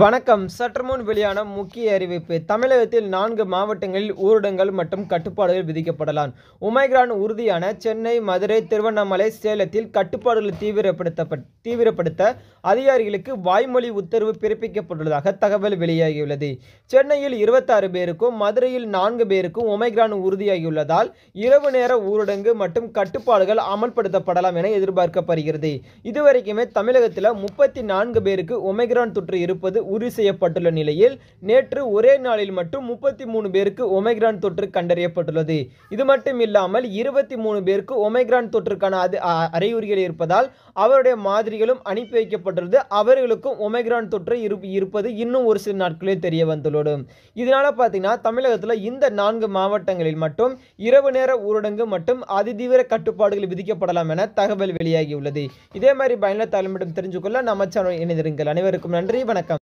வணக்கம் சற்றுமுன் வெளியான முக்கிய அறிவிப்பு தமிழகத்தில் நான்கு மாவட்டங்களில் ஊரடங்கள் மற்றும் கட்டுப்பாடுகள் விதிக்கப்படலாம் உமைகிரான் உறுதியான சென்னை மதுரை திருவண்ணாமலை சேலத்தில் கட்டுப்பாடுகள் தீவிரப்படுத்த தீவிரப்படுத்த அதிகாரிகளுக்கு வாய்மொழி உத்தரவு பிறப்பிக்கப்பட்டுள்ளதாக தகவல் வெளியாகியுள்ளது சென்னையில் இருபத்தாறு பேருக்கும் மதுரையில் நான்கு பேருக்கும் உமைகிரான் உறுதியாகியுள்ளதால் இரவு நேர ஊரடங்கு மற்றும் கட்டுப்பாடுகள் அமல்படுத்தப்படலாம் என எதிர்பார்க்கப்படுகிறது இதுவரைக்குமே தமிழகத்தில் முப்பத்தி நான்கு பேருக்கு உமைகிரான் தொற்று இருப்பது உறுதி செய்யப்பட்டுள்ள நிலையில் நேற்று ஒரே நாளில் மட்டும் முப்பத்தி மூணு பேருக்கு ஒமைக்ரான் தொற்று கண்டறியப்பட்டுள்ளது இது மட்டும் இல்லாமல் இருபத்தி மூணு பேருக்கு ஒமைக்ரான் தொற்றுக்கான அது அறிகுறிகள் இருப்பதால் அவருடைய மாதிரிகளும் அனுப்பி வைக்கப்பட்டுள்ளது அவர்களுக்கும் ஒமைக்ரான் தொற்று இருப்பது இன்னும் ஒரு சில நாட்களில் தெரிய வந்துள்ளது இதனால பார்த்தீங்கன்னா தமிழகத்தில் இந்த நான்கு மாவட்டங்களில் மட்டும் இரவு நேர ஊரடங்கு மற்றும் அதிதீவிர கட்டுப்பாடுகள் விதிக்கப்படலாம் என தகவல் வெளியாகியுள்ளது இதே மாதிரி பயனில் தலைமையிடம் தெரிஞ்சுக்கொள்ள நம்ம சேனல் இணைந்திருங்கள் அனைவருக்கும் நன்றி வணக்கம்